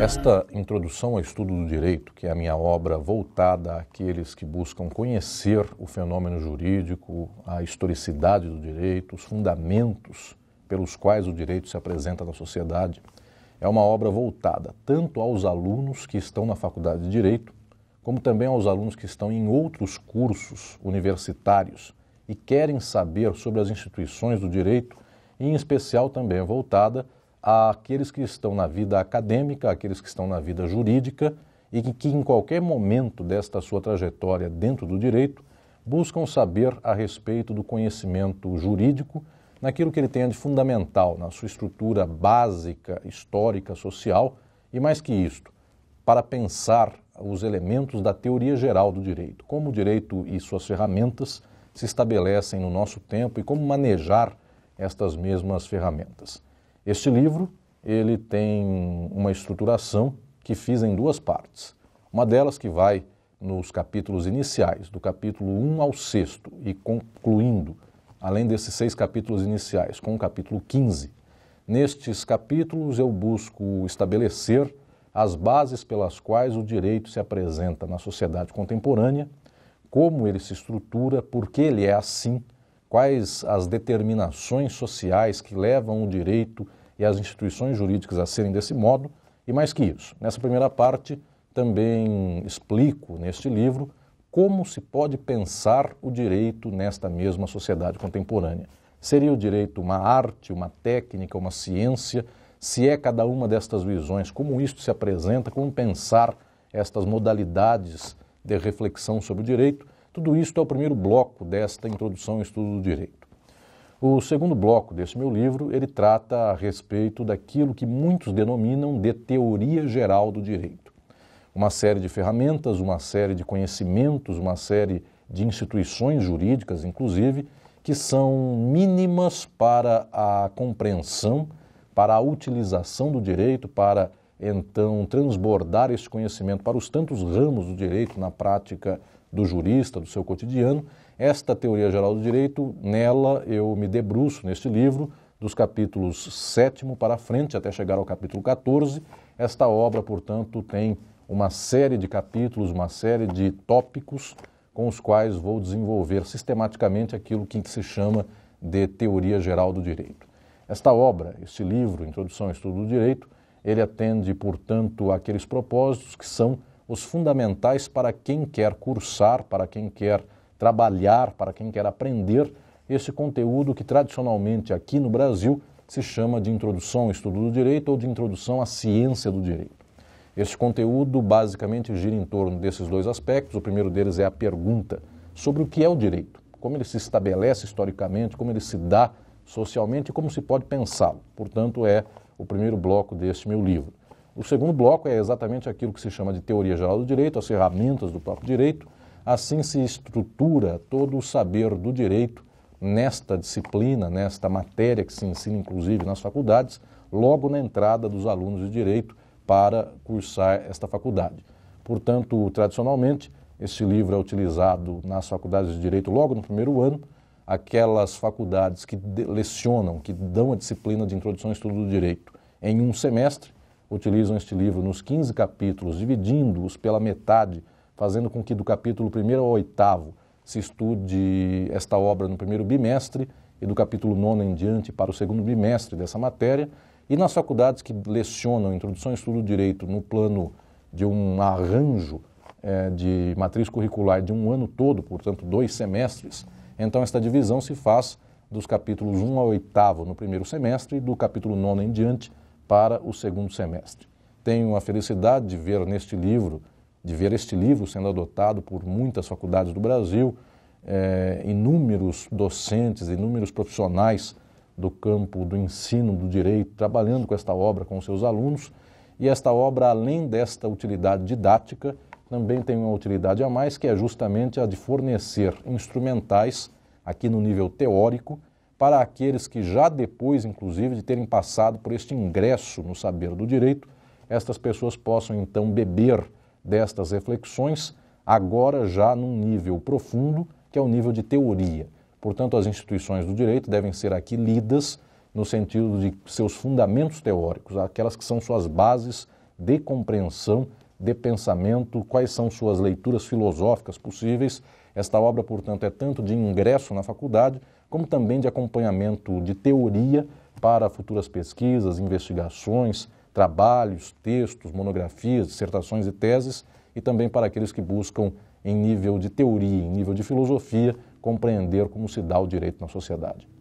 Esta introdução ao estudo do direito, que é a minha obra voltada àqueles que buscam conhecer o fenômeno jurídico, a historicidade do direito, os fundamentos pelos quais o direito se apresenta na sociedade, é uma obra voltada tanto aos alunos que estão na Faculdade de Direito, como também aos alunos que estão em outros cursos universitários e querem saber sobre as instituições do direito, em especial também voltada àqueles que estão na vida acadêmica, àqueles que estão na vida jurídica e que, que em qualquer momento desta sua trajetória dentro do direito buscam saber a respeito do conhecimento jurídico, naquilo que ele tem de fundamental, na sua estrutura básica, histórica, social e mais que isto, para pensar os elementos da teoria geral do direito, como o direito e suas ferramentas se estabelecem no nosso tempo e como manejar estas mesmas ferramentas. Este livro ele tem uma estruturação que fiz em duas partes. Uma delas que vai nos capítulos iniciais, do capítulo 1 ao 6, e concluindo, além desses seis capítulos iniciais, com o capítulo 15. Nestes capítulos eu busco estabelecer as bases pelas quais o direito se apresenta na sociedade contemporânea, como ele se estrutura, por que ele é assim, quais as determinações sociais que levam o direito e as instituições jurídicas a serem desse modo, e mais que isso. Nessa primeira parte, também explico neste livro como se pode pensar o direito nesta mesma sociedade contemporânea. Seria o direito uma arte, uma técnica, uma ciência? Se é cada uma destas visões, como isto se apresenta, como pensar estas modalidades de reflexão sobre o direito? Tudo isto é o primeiro bloco desta introdução ao estudo do direito. O segundo bloco desse meu livro, ele trata a respeito daquilo que muitos denominam de teoria geral do direito. Uma série de ferramentas, uma série de conhecimentos, uma série de instituições jurídicas, inclusive, que são mínimas para a compreensão, para a utilização do direito, para então transbordar esse conhecimento para os tantos ramos do direito na prática do jurista, do seu cotidiano. Esta teoria geral do direito, nela eu me debruço neste livro, dos capítulos 7 para frente, até chegar ao capítulo 14. Esta obra, portanto, tem uma série de capítulos, uma série de tópicos com os quais vou desenvolver sistematicamente aquilo que se chama de teoria geral do direito. Esta obra, este livro, Introdução ao Estudo do Direito, ele atende, portanto, àqueles propósitos que são os fundamentais para quem quer cursar, para quem quer trabalhar, para quem quer aprender esse conteúdo que tradicionalmente aqui no Brasil se chama de introdução ao estudo do direito ou de introdução à ciência do direito. Este conteúdo basicamente gira em torno desses dois aspectos. O primeiro deles é a pergunta sobre o que é o direito, como ele se estabelece historicamente, como ele se dá socialmente e como se pode pensá-lo. Portanto, é o primeiro bloco deste meu livro. O segundo bloco é exatamente aquilo que se chama de teoria geral do direito, as ferramentas do próprio direito. Assim se estrutura todo o saber do direito nesta disciplina, nesta matéria que se ensina inclusive nas faculdades, logo na entrada dos alunos de direito para cursar esta faculdade. Portanto, tradicionalmente, este livro é utilizado nas faculdades de direito logo no primeiro ano, aquelas faculdades que lecionam, que dão a disciplina de introdução ao estudo do direito em um semestre, utilizam este livro nos 15 capítulos, dividindo-os pela metade, fazendo com que do capítulo 1 ao 8 se estude esta obra no primeiro bimestre e do capítulo 9 em diante para o segundo bimestre dessa matéria. E nas faculdades que lecionam Introdução e Estudo do Direito no plano de um arranjo é, de matriz curricular de um ano todo, portanto, dois semestres, então esta divisão se faz dos capítulos 1 ao 8 no primeiro semestre e do capítulo 9 em diante para o segundo semestre. Tenho a felicidade de ver neste livro, de ver este livro sendo adotado por muitas faculdades do Brasil, é, inúmeros docentes, inúmeros profissionais do campo do ensino, do direito, trabalhando com esta obra com seus alunos. E esta obra, além desta utilidade didática, também tem uma utilidade a mais, que é justamente a de fornecer instrumentais, aqui no nível teórico, para aqueles que já depois, inclusive, de terem passado por este ingresso no saber do direito, estas pessoas possam então beber destas reflexões, agora já num nível profundo, que é o nível de teoria. Portanto, as instituições do direito devem ser aqui lidas no sentido de seus fundamentos teóricos, aquelas que são suas bases de compreensão de pensamento, quais são suas leituras filosóficas possíveis. Esta obra, portanto, é tanto de ingresso na faculdade, como também de acompanhamento de teoria para futuras pesquisas, investigações, trabalhos, textos, monografias, dissertações e teses, e também para aqueles que buscam, em nível de teoria, em nível de filosofia, compreender como se dá o direito na sociedade.